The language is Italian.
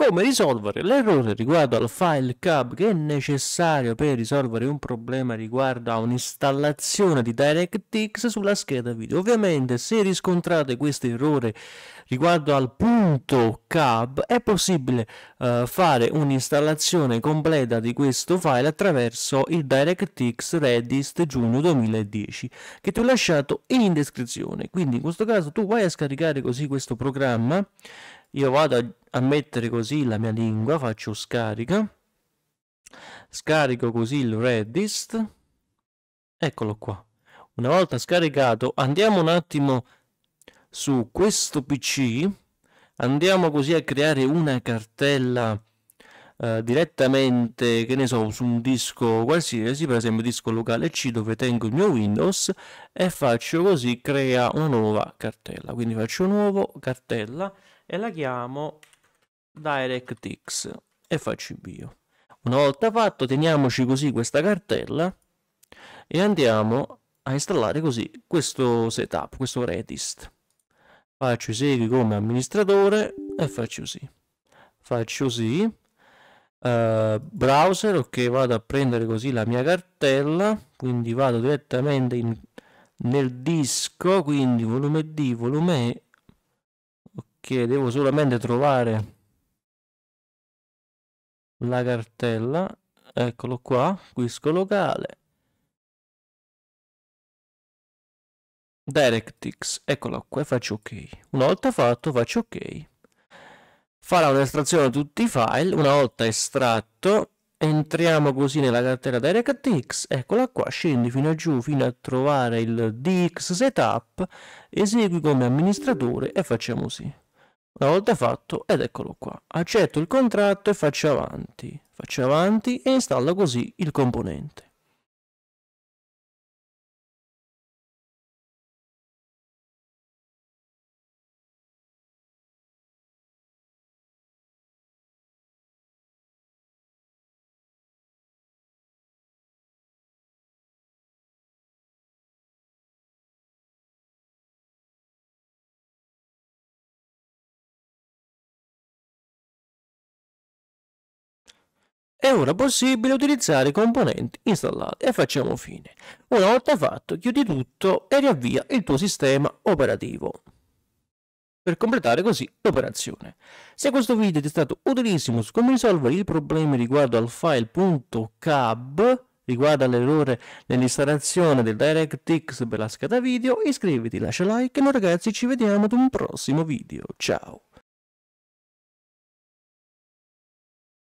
Come risolvere l'errore riguardo al file cab che è necessario per risolvere un problema riguardo a un'installazione di DirectX sulla scheda video. Ovviamente se riscontrate questo errore riguardo al punto cab è possibile uh, fare un'installazione completa di questo file attraverso il DirectX Redist giugno 2010 che ti ho lasciato in descrizione. Quindi in questo caso tu vai a scaricare così questo programma io vado a a mettere così la mia lingua, faccio scarica, scarico così il Redist, eccolo qua. Una volta scaricato andiamo un attimo su questo PC, andiamo così a creare una cartella eh, direttamente, che ne so, su un disco qualsiasi, per esempio disco locale C dove tengo il mio Windows e faccio così, crea una nuova cartella. Quindi faccio nuovo cartella e la chiamo DirectX e faccio il bio. Una volta fatto teniamoci così questa cartella e andiamo a installare così questo setup, questo Redis. Faccio esegui come amministratore e faccio sì. Faccio così. Uh, browser, ok, vado a prendere così la mia cartella, quindi vado direttamente in, nel disco, quindi volume D, volume E. Ok, devo solamente trovare la cartella, eccolo qua, disco locale, DirectX, eccolo qua, faccio ok. Una volta fatto faccio ok. Farà un'estrazione di tutti i file, una volta estratto entriamo così nella cartella DirectX, eccola qua, scendi fino a giù fino a trovare il DX setup, esegui come amministratore e facciamo sì una volta fatto, ed eccolo qua, accetto il contratto e faccio avanti, faccio avanti e installo così il componente. è ora possibile utilizzare i componenti installati e facciamo fine. Una volta fatto chiudi tutto e riavvia il tuo sistema operativo per completare così l'operazione. Se questo video ti è stato utilissimo su come risolvere i problemi riguardo al file.cab riguardo all'errore nell'installazione del DirectX per la scheda video iscriviti, lascia like e noi ragazzi ci vediamo ad un prossimo video, ciao!